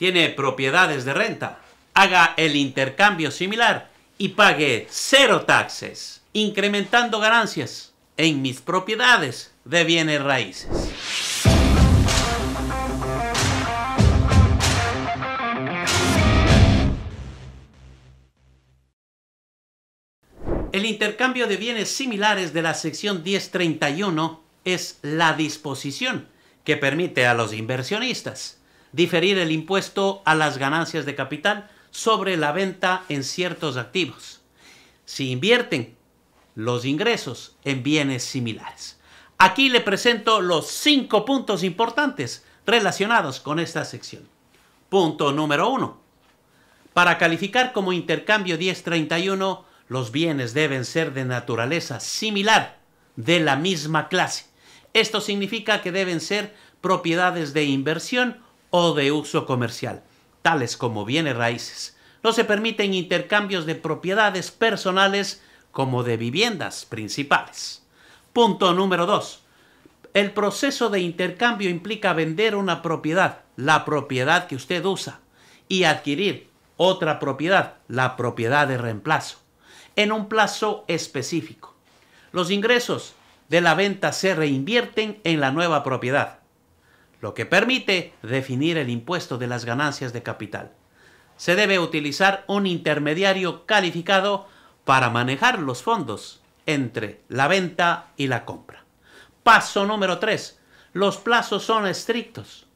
tiene propiedades de renta, haga el intercambio similar y pague cero taxes, incrementando ganancias en mis propiedades de bienes raíces. El intercambio de bienes similares de la sección 1031 es la disposición que permite a los inversionistas diferir el impuesto a las ganancias de capital sobre la venta en ciertos activos, si invierten los ingresos en bienes similares. Aquí le presento los cinco puntos importantes relacionados con esta sección. Punto número uno. Para calificar como intercambio 1031, los bienes deben ser de naturaleza similar, de la misma clase. Esto significa que deben ser propiedades de inversión o de uso comercial, tales como bienes raíces. No se permiten intercambios de propiedades personales como de viviendas principales. Punto número 2. El proceso de intercambio implica vender una propiedad, la propiedad que usted usa, y adquirir otra propiedad, la propiedad de reemplazo, en un plazo específico. Los ingresos de la venta se reinvierten en la nueva propiedad lo que permite definir el impuesto de las ganancias de capital. Se debe utilizar un intermediario calificado para manejar los fondos entre la venta y la compra. Paso número 3. Los plazos son estrictos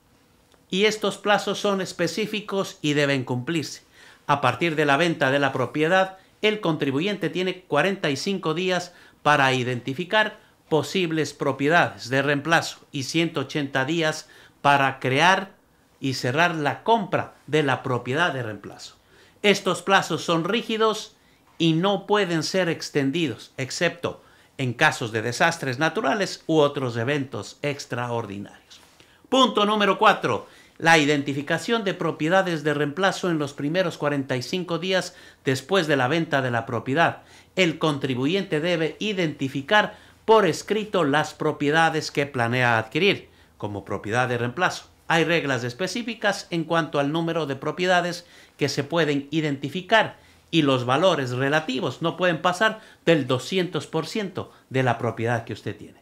y estos plazos son específicos y deben cumplirse. A partir de la venta de la propiedad, el contribuyente tiene 45 días para identificar posibles propiedades de reemplazo y 180 días para crear y cerrar la compra de la propiedad de reemplazo. Estos plazos son rígidos y no pueden ser extendidos, excepto en casos de desastres naturales u otros eventos extraordinarios. Punto número 4. La identificación de propiedades de reemplazo en los primeros 45 días después de la venta de la propiedad. El contribuyente debe identificar por escrito las propiedades que planea adquirir como propiedad de reemplazo. Hay reglas específicas en cuanto al número de propiedades que se pueden identificar y los valores relativos no pueden pasar del 200% de la propiedad que usted tiene.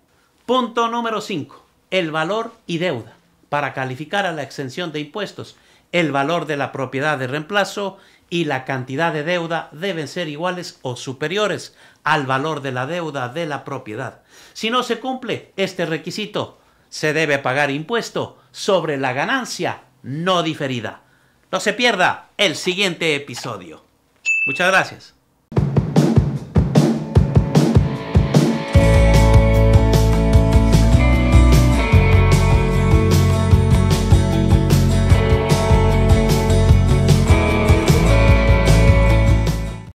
Punto número 5. El valor y deuda. Para calificar a la exención de impuestos, el valor de la propiedad de reemplazo y la cantidad de deuda deben ser iguales o superiores al valor de la deuda de la propiedad. Si no se cumple este requisito, se debe pagar impuesto sobre la ganancia no diferida. No se pierda el siguiente episodio. Muchas gracias.